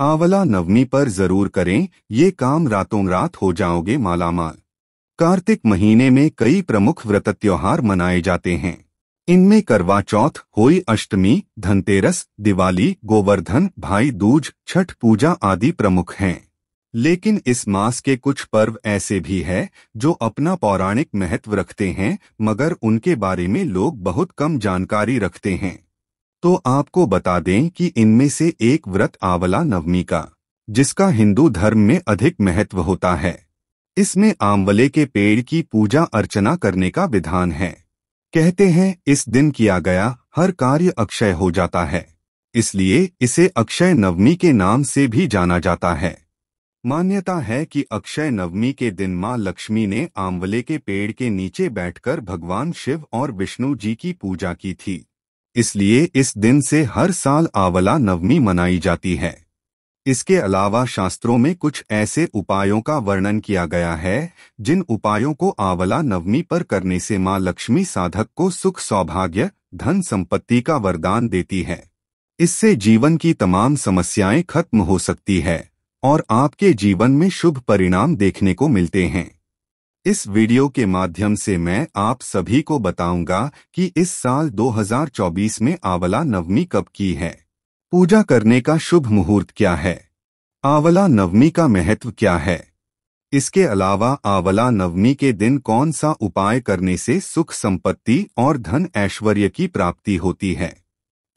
आंवला नवमी पर जरूर करें ये काम रातों रात हो जाओगे मालामाल कार्तिक महीने में कई प्रमुख व्रत त्योहार मनाए जाते हैं इनमें करवा चौथ होई अष्टमी धनतेरस दिवाली गोवर्धन भाई दूज छठ पूजा आदि प्रमुख हैं लेकिन इस मास के कुछ पर्व ऐसे भी हैं जो अपना पौराणिक महत्व रखते हैं मगर उनके बारे में लोग बहुत कम जानकारी रखते हैं तो आपको बता दें कि इनमें से एक व्रत आंवला नवमी का जिसका हिंदू धर्म में अधिक महत्व होता है इसमें आंवले के पेड़ की पूजा अर्चना करने का विधान है कहते हैं इस दिन किया गया हर कार्य अक्षय हो जाता है इसलिए इसे अक्षय नवमी के नाम से भी जाना जाता है मान्यता है कि अक्षय नवमी के दिन मां लक्ष्मी ने आंवले के पेड़ के नीचे बैठकर भगवान शिव और विष्णु जी की पूजा की थी इसलिए इस दिन से हर साल आंवला नवमी मनाई जाती है इसके अलावा शास्त्रों में कुछ ऐसे उपायों का वर्णन किया गया है जिन उपायों को आंवला नवमी पर करने से मां लक्ष्मी साधक को सुख सौभाग्य धन संपत्ति का वरदान देती है इससे जीवन की तमाम समस्याएं खत्म हो सकती है और आपके जीवन में शुभ परिणाम देखने को मिलते हैं इस वीडियो के माध्यम से मैं आप सभी को बताऊंगा कि इस साल 2024 में आंवला नवमी कब की है पूजा करने का शुभ मुहूर्त क्या है आंवला नवमी का महत्व क्या है इसके अलावा आंवला नवमी के दिन कौन सा उपाय करने से सुख संपत्ति और धन ऐश्वर्य की प्राप्ति होती है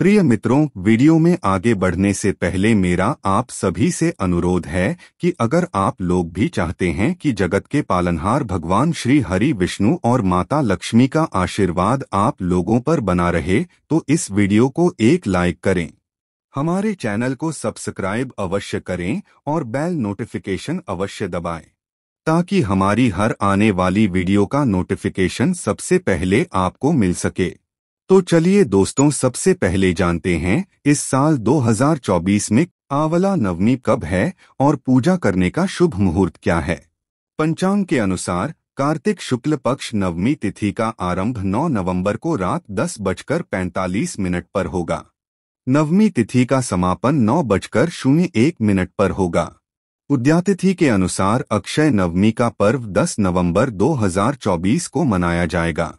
प्रिय मित्रों वीडियो में आगे बढ़ने से पहले मेरा आप सभी से अनुरोध है कि अगर आप लोग भी चाहते हैं कि जगत के पालनहार भगवान श्री हरि विष्णु और माता लक्ष्मी का आशीर्वाद आप लोगों पर बना रहे तो इस वीडियो को एक लाइक करें हमारे चैनल को सब्सक्राइब अवश्य करें और बेल नोटिफिकेशन अवश्य दबाए ताकि हमारी हर आने वाली वीडियो का नोटिफिकेशन सबसे पहले आपको मिल सके तो चलिए दोस्तों सबसे पहले जानते हैं इस साल 2024 में आंवला नवमी कब है और पूजा करने का शुभ मुहूर्त क्या है पंचांग के अनुसार कार्तिक शुक्ल पक्ष नवमी तिथि का आरंभ 9 नवंबर को रात दस बजकर पैंतालीस मिनट पर होगा नवमी तिथि का समापन नौ बजकर शून्य एक मिनट पर होगा उद्यातिथि के अनुसार अक्षय नवमी का पर्व 10 नवंबर 2024 को मनाया जाएगा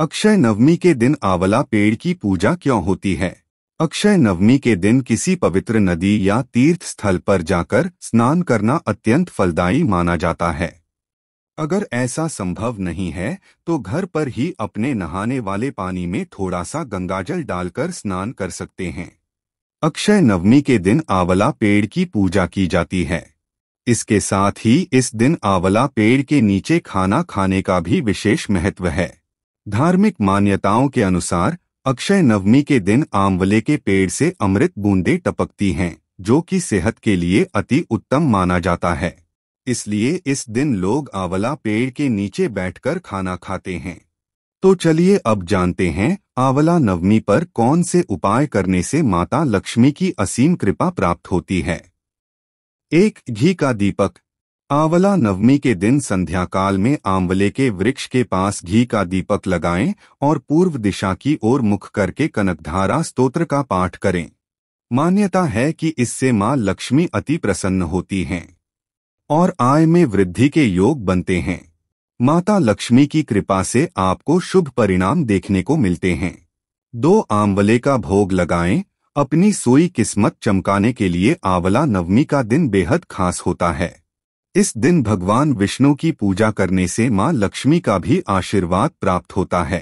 अक्षय नवमी के दिन आंवला पेड़ की पूजा क्यों होती है अक्षय नवमी के दिन किसी पवित्र नदी या तीर्थ स्थल पर जाकर स्नान करना अत्यंत फलदायी माना जाता है अगर ऐसा संभव नहीं है तो घर पर ही अपने नहाने वाले पानी में थोड़ा सा गंगाजल डालकर स्नान कर सकते हैं अक्षय नवमी के दिन आंवला पेड़ की पूजा की जाती है इसके साथ ही इस दिन आंवला पेड़ के नीचे खाना खाने का भी विशेष महत्व है धार्मिक मान्यताओं के अनुसार अक्षय नवमी के दिन आंवले के पेड़ से अमृत बूंदे टपकती हैं जो कि सेहत के लिए अति उत्तम माना जाता है इसलिए इस दिन लोग आंवला पेड़ के नीचे बैठकर खाना खाते हैं तो चलिए अब जानते हैं आंवला नवमी पर कौन से उपाय करने से माता लक्ष्मी की असीम कृपा प्राप्त होती है एक घी का दीपक आंवला नवमी के दिन संध्या काल में आंवले के वृक्ष के पास घी का दीपक लगाएं और पूर्व दिशा की ओर मुख करके कनकधारा स्तोत्र का पाठ करें मान्यता है कि इससे मां लक्ष्मी अति प्रसन्न होती हैं और आय में वृद्धि के योग बनते हैं माता लक्ष्मी की कृपा से आपको शुभ परिणाम देखने को मिलते हैं दो आंवले का भोग लगाएं अपनी सोई किस्मत चमकाने के लिए आंवला नवमी का दिन बेहद खास होता है इस दिन भगवान विष्णु की पूजा करने से मां लक्ष्मी का भी आशीर्वाद प्राप्त होता है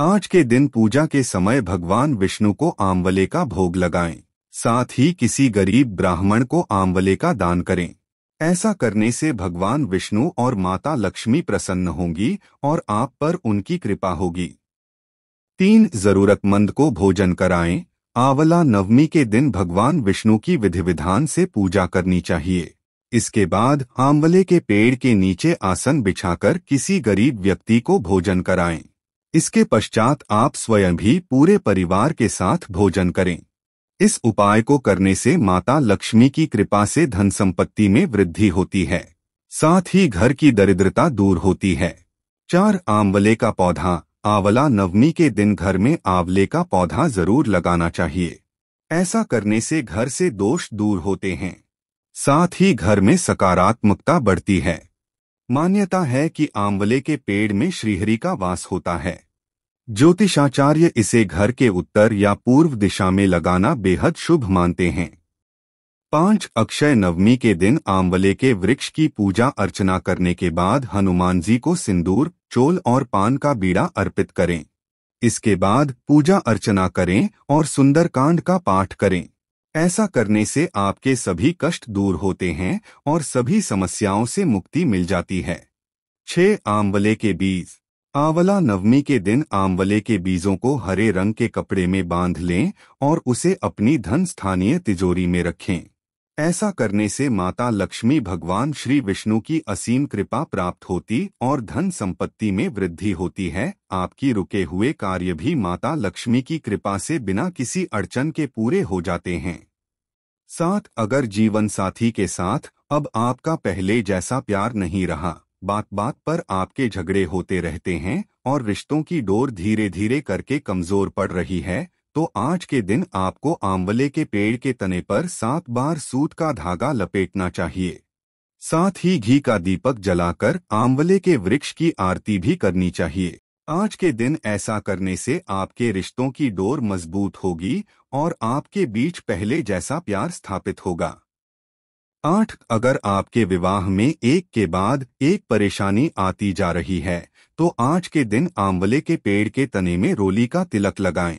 आज के दिन पूजा के समय भगवान विष्णु को आमवले का भोग लगाएं, साथ ही किसी गरीब ब्राह्मण को आमवले का दान करें ऐसा करने से भगवान विष्णु और माता लक्ष्मी प्रसन्न होंगी और आप पर उनकी कृपा होगी तीन जरूरतमंद को भोजन कराएं, आंवला नवमी के दिन भगवान विष्णु की विधि विधान से पूजा करनी चाहिए इसके बाद आंवले के पेड़ के नीचे आसन बिछाकर किसी गरीब व्यक्ति को भोजन कराएं। इसके पश्चात आप स्वयं भी पूरे परिवार के साथ भोजन करें इस उपाय को करने से माता लक्ष्मी की कृपा से धन संपत्ति में वृद्धि होती है साथ ही घर की दरिद्रता दूर होती है चार आंवले का पौधा आंवला नवमी के दिन घर में आंवले का पौधा जरूर लगाना चाहिए ऐसा करने से घर से दोष दूर होते हैं साथ ही घर में सकारात्मकता बढ़ती है मान्यता है कि आंवले के पेड़ में श्रीहरि का वास होता है ज्योतिषाचार्य इसे घर के उत्तर या पूर्व दिशा में लगाना बेहद शुभ मानते हैं पांच अक्षय नवमी के दिन आंवले के वृक्ष की पूजा अर्चना करने के बाद हनुमान जी को सिंदूर चोल और पान का बीड़ा अर्पित करें इसके बाद पूजा अर्चना करें और सुंदरकांड का पाठ करें ऐसा करने से आपके सभी कष्ट दूर होते हैं और सभी समस्याओं से मुक्ति मिल जाती है छह आंवले के बीज आंवला नवमी के दिन आंवले के बीजों को हरे रंग के कपड़े में बांध लें और उसे अपनी धन स्थानीय तिजोरी में रखें ऐसा करने से माता लक्ष्मी भगवान श्री विष्णु की असीम कृपा प्राप्त होती और धन संपत्ति में वृद्धि होती है आपकी रुके हुए कार्य भी माता लक्ष्मी की कृपा से बिना किसी अड़चन के पूरे हो जाते हैं साथ अगर जीवन साथी के साथ अब आपका पहले जैसा प्यार नहीं रहा बात बात पर आपके झगड़े होते रहते हैं और रिश्तों की डोर धीरे धीरे करके कमजोर पड़ रही है तो आज के दिन आपको आंवले के पेड़ के तने पर सात बार सूत का धागा लपेटना चाहिए साथ ही घी का दीपक जलाकर आंवले के वृक्ष की आरती भी करनी चाहिए आज के दिन ऐसा करने से आपके रिश्तों की डोर मजबूत होगी और आपके बीच पहले जैसा प्यार स्थापित होगा आठ अगर आपके विवाह में एक के बाद एक परेशानी आती जा रही है तो आज के दिन आंवले के पेड़ के तने में रोली का तिलक लगाएं।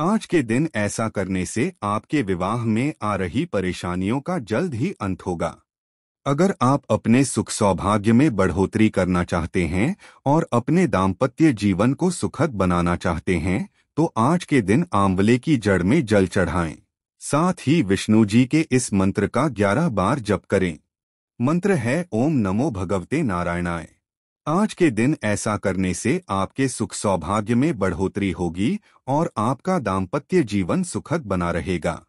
आज के दिन ऐसा करने से आपके विवाह में आ रही परेशानियों का जल्द ही अंत होगा अगर आप अपने सुख सौभाग्य में बढ़ोतरी करना चाहते हैं और अपने दाम्पत्य जीवन को सुखद बनाना चाहते हैं तो आज के दिन आंवले की जड़ में जल चढ़ाएं। साथ ही विष्णु जी के इस मंत्र का ग्यारह बार जप करें मंत्र है ओम नमो भगवते नारायणाय आज के दिन ऐसा करने से आपके सुख सौभाग्य में बढ़ोतरी होगी और आपका दाम्पत्य जीवन सुखद बना रहेगा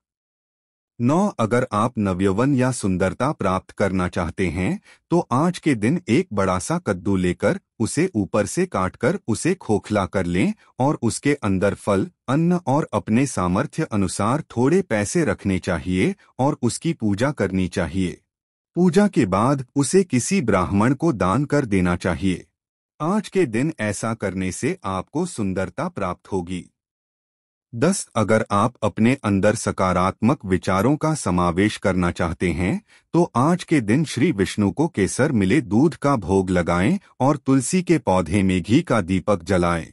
नौ अगर आप नवयवन या सुंदरता प्राप्त करना चाहते हैं तो आज के दिन एक बड़ा सा कद्दू लेकर उसे ऊपर से काटकर उसे खोखला कर लें और उसके अंदर फल अन्न और अपने सामर्थ्य अनुसार थोड़े पैसे रखने चाहिए और उसकी पूजा करनी चाहिए पूजा के बाद उसे किसी ब्राह्मण को दान कर देना चाहिए आज के दिन ऐसा करने से आपको सुंदरता प्राप्त होगी दस अगर आप अपने अंदर सकारात्मक विचारों का समावेश करना चाहते हैं तो आज के दिन श्री विष्णु को केसर मिले दूध का भोग लगाएं और तुलसी के पौधे में घी का दीपक जलाएं।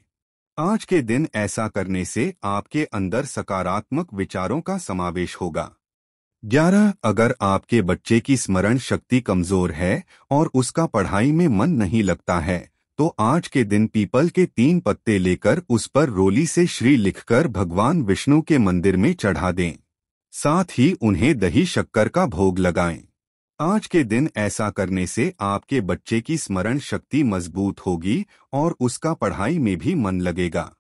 आज के दिन ऐसा करने से आपके अंदर सकारात्मक विचारों का समावेश होगा ग्यारह अगर आपके बच्चे की स्मरण शक्ति कमजोर है और उसका पढ़ाई में मन नहीं लगता है तो आज के दिन पीपल के तीन पत्ते लेकर उस पर रोली से श्री लिखकर भगवान विष्णु के मंदिर में चढ़ा दें साथ ही उन्हें दही शक्कर का भोग लगाएं। आज के दिन ऐसा करने से आपके बच्चे की स्मरण शक्ति मजबूत होगी और उसका पढ़ाई में भी मन लगेगा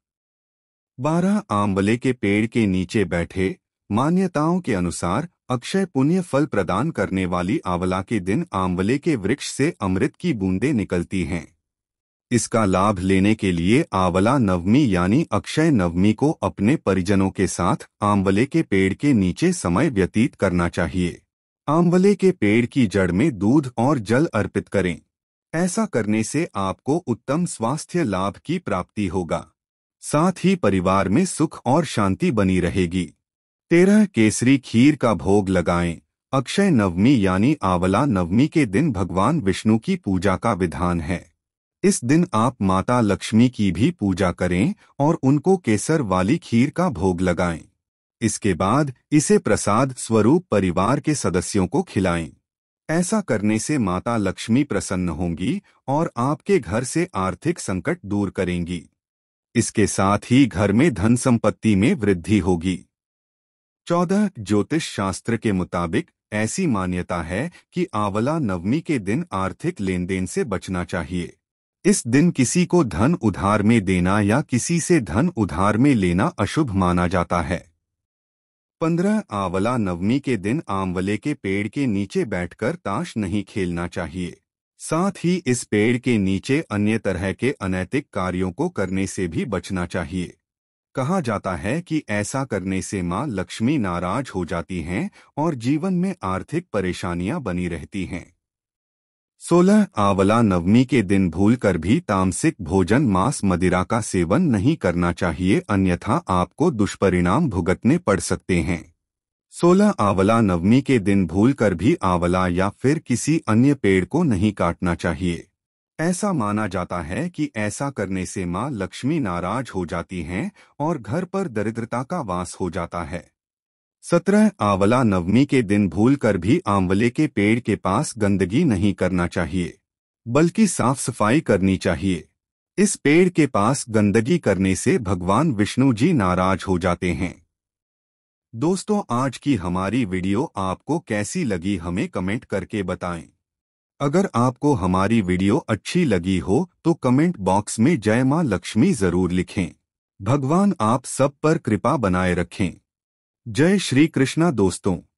बारह आंवले के पेड़ के नीचे बैठे मान्यताओं के अनुसार अक्षय पुण्य फल प्रदान करने वाली आंवला के दिन आंवले के वृक्ष से अमृत की बूंदें निकलती हैं इसका लाभ लेने के लिए आंवला नवमी यानी अक्षय नवमी को अपने परिजनों के साथ आंवले के पेड़ के नीचे समय व्यतीत करना चाहिए आंवले के पेड़ की जड़ में दूध और जल अर्पित करें ऐसा करने से आपको उत्तम स्वास्थ्य लाभ की प्राप्ति होगा साथ ही परिवार में सुख और शांति बनी रहेगी तेरह केसरी खीर का भोग लगाएं अक्षय नवमी यानी आंवला नवमी के दिन भगवान विष्णु की पूजा का विधान है इस दिन आप माता लक्ष्मी की भी पूजा करें और उनको केसर वाली खीर का भोग लगाएं। इसके बाद इसे प्रसाद स्वरूप परिवार के सदस्यों को खिलाएं। ऐसा करने से माता लक्ष्मी प्रसन्न होंगी और आपके घर से आर्थिक संकट दूर करेंगी इसके साथ ही घर में धन संपत्ति में वृद्धि होगी चौदह ज्योतिष शास्त्र के मुताबिक ऐसी मान्यता है कि आंवला नवमी के दिन आर्थिक लेनदेन से बचना चाहिए इस दिन किसी को धन उधार में देना या किसी से धन उधार में लेना अशुभ माना जाता है पंद्रह आंवला नवमी के दिन आंवले के पेड़ के नीचे बैठकर ताश नहीं खेलना चाहिए साथ ही इस पेड़ के नीचे अन्य तरह के अनैतिक कार्यों को करने से भी बचना चाहिए कहा जाता है कि ऐसा करने से मां लक्ष्मी नाराज हो जाती हैं और जीवन में आर्थिक परेशानियां बनी रहती हैं सोलह आंवला नवमी के दिन भूलकर भी तामसिक भोजन मांस मदिरा का सेवन नहीं करना चाहिए अन्यथा आपको दुष्परिणाम भुगतने पड़ सकते हैं सोलह आंवला नवमी के दिन भूलकर भी आंवला या फिर किसी अन्य पेड़ को नहीं काटना चाहिए ऐसा माना जाता है कि ऐसा करने से मां लक्ष्मी नाराज हो जाती हैं और घर पर दरिद्रता का वास हो जाता है सत्रह आंवला नवमी के दिन भूल कर भी आंवले के पेड़ के पास गंदगी नहीं करना चाहिए बल्कि साफ सफाई करनी चाहिए इस पेड़ के पास गंदगी करने से भगवान विष्णु जी नाराज हो जाते हैं दोस्तों आज की हमारी वीडियो आपको कैसी लगी हमें कमेंट करके बताएं अगर आपको हमारी वीडियो अच्छी लगी हो तो कमेंट बॉक्स में जय माँ लक्ष्मी जरूर लिखें भगवान आप सब पर कृपा बनाए रखें जय श्री कृष्णा दोस्तों